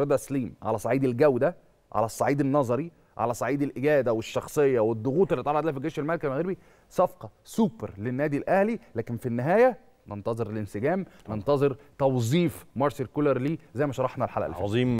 رضا سليم على صعيد الجوده على الصعيد النظري على صعيد الاجاده والشخصيه والضغوط اللي اتعرض لها في الجيش الملكي المغربي صفقه سوبر للنادي الاهلي لكن في النهايه ننتظر الانسجام ننتظر توظيف مارسيل كولر ليه زي ما شرحنا الحلقه اللي فاتت